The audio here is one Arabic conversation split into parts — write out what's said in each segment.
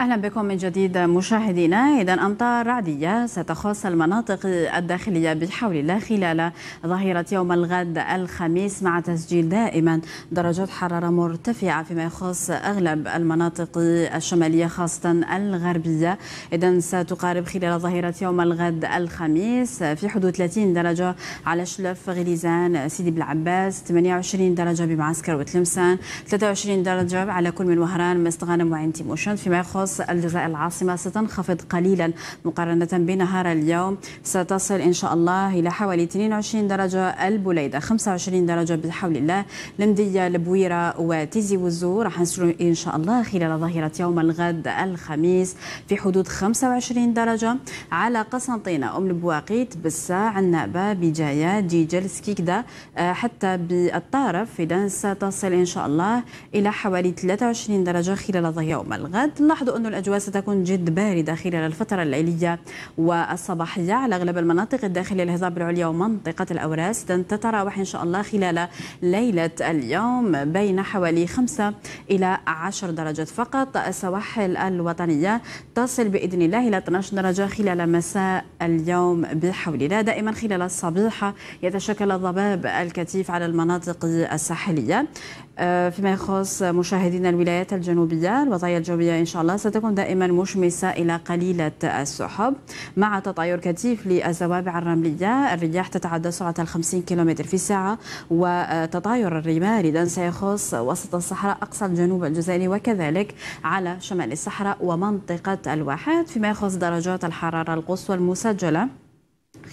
أهلا بكم من جديد مشاهدينا إذا أمطار رعدية ستخص المناطق الداخلية بحول الله خلال ظهيرة يوم الغد الخميس مع تسجيل دائما درجات حرارة مرتفعة فيما يخص أغلب المناطق الشمالية خاصة الغربية إذا ستقارب خلال ظهيرة يوم الغد الخميس في حدود 30 درجة على شلف غليزان سيدي بالعباس 28 درجة بمعسكر وتلمسان 23 درجة على كل من وهران مستغانم وعين تيموشن فيما يخص طرابلس الجزائر العاصمة ستنخفض قليلا مقارنة بنهار اليوم ستصل إن شاء الله إلى حوالي 22 درجة البليدة 25 درجة بحول الله لمدية البويرة وتيزي وزو راح نسلو إن شاء الله خلال ظهيرة يوم الغد الخميس في حدود 25 درجة على قسنطينة أم البواقيت بالساعة النابة بجاية جيجل سكيكدا آه، حتى بالطارف في ستصل إن شاء الله إلى حوالي 23 درجة خلال ظهيرة يوم الغد لاحظوا أن الأجواء ستكون جد باردة خلال الفترة الليلية والصباحية على أغلب المناطق الداخلية الهضاب العليا ومنطقة الأوراس تتراوح إن شاء الله خلال ليلة اليوم بين حوالي 5 إلى 10 درجات فقط السواحل الوطنية تصل بإذن الله إلى 12 درجة خلال مساء اليوم بحول الله دائما خلال الصبيحة يتشكل الضباب الكثيف على المناطق الساحلية آه، فيما يخص مشاهدينا الولايات الجنوبية الوضعية الجوية إن شاء الله ستكون دائما مشمسة إلى قليلة السحب مع تطاير كثيف للزوابع الرملية الرياح تتعدى سرعة الخمسين كيلومتر في الساعة وتطاير الرمال إذا سيخص وسط الصحراء أقصى الجنوب الجزائري وكذلك على شمال الصحراء ومنطقة الواحات فيما يخص درجات الحرارة القصوى المسجلة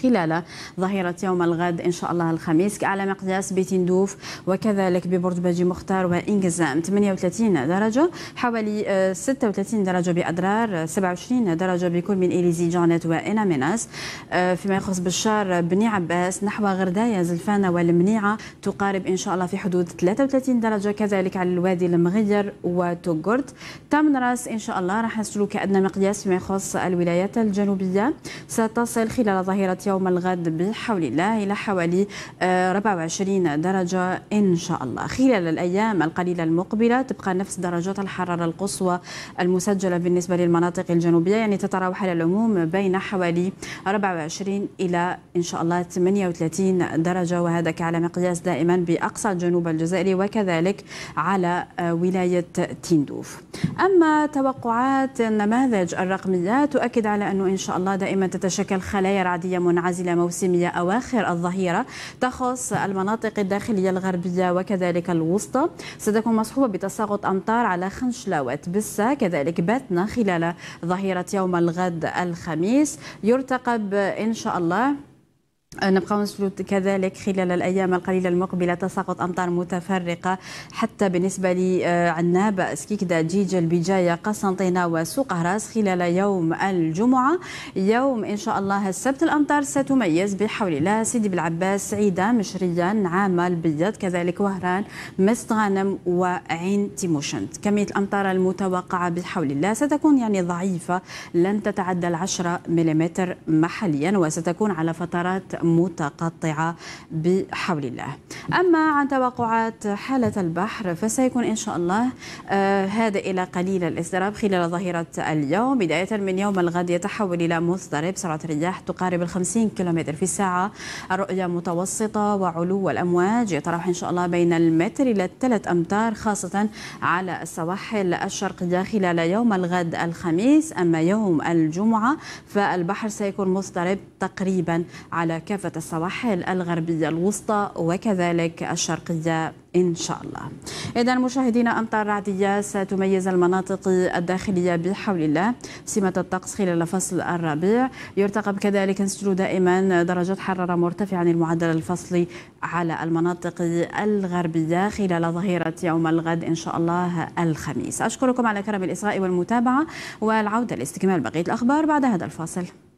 خلال ظهيرة يوم الغد إن شاء الله الخميس على مقياس بيتندوف وكذلك ببرج باجي مختار وإنجزام 38 درجة حوالي 36 آه، درجة بأدرار 27 درجة بكل من إليزي جانت وإناميناس آه، فيما يخص بالشار بني عباس نحو غرداية زلفانة والمنيعة تقارب إن شاء الله في حدود 33 درجة كذلك على الوادي المغير وتوغرت تامن راس إن شاء الله راح نسلوك أدنى مقياس فيما يخص الولايات الجنوبية ستصل خلال ظهيرة يوم الغد بحول الله إلى حوالي 24 آه، درجة إن شاء الله خلال الأيام القليلة المقبلة تبقى نفس درجات الحرارة القصوى المسجلة بالنسبة للمناطق الجنوبية يعني تتراوح على العموم بين حوالي 24 إلى إن شاء الله 38 درجة وهذا على مقياس دائما بأقصى جنوب الجزائر وكذلك على آه، ولاية تندوف أما توقعات النماذج الرقمية تؤكد على أنه إن شاء الله دائما تتشكل خلايا رعدية منعزلة موسمية أواخر الظهيرة تخص المناطق الداخلية الغربية وكذلك الوسطى ستكون مصحوبة بتساقط أمطار على خنشلاوات بسة كذلك باتنا خلال ظهيرة يوم الغد الخميس يرتقب إن شاء الله نبقى نشهد كذلك خلال الايام القليله المقبله تساقط امطار متفرقه حتى بالنسبه لعناب آه، سكيكدا جيجا البجايه قسنطينه وسوق هراس خلال يوم الجمعه يوم ان شاء الله السبت الامطار ستميز بحول الله سيدي بالعباس سعيده مشريان عامه البيض كذلك وهران مست غانم وعين تيموشنت كميه الامطار المتوقعه بحول الله ستكون يعني ضعيفه لن تتعدى ال 10 ملم محليا وستكون على فترات متقطعة بحول الله أما عن توقعات حالة البحر فسيكون إن شاء الله آه، هذا إلى قليل الاضطراب خلال ظهيرة اليوم بداية من يوم الغد يتحول إلى مضطرب سرعة الرياح تقارب ال 50 في الساعة الرؤية متوسطة وعلو الأمواج يتراوح إن شاء الله بين المتر إلى الثلاث أمتار خاصة على السواحل الشرقية خلال يوم الغد الخميس أما يوم الجمعة فالبحر سيكون مضطرب تقريبا على كم كافة السواحل الغربية الوسطى وكذلك الشرقية إن شاء الله إذا مشاهدينا أمطار رعدية ستميز المناطق الداخلية بحول الله سمة الطقس خلال فصل الربيع يرتقب كذلك نسجل دائما درجات حرارة مرتفعة عن المعدل الفصلي على المناطق الغربية خلال ظهيرة يوم الغد إن شاء الله الخميس أشكركم على كرم الإصغاء والمتابعة والعودة لاستكمال بقية الأخبار بعد هذا الفاصل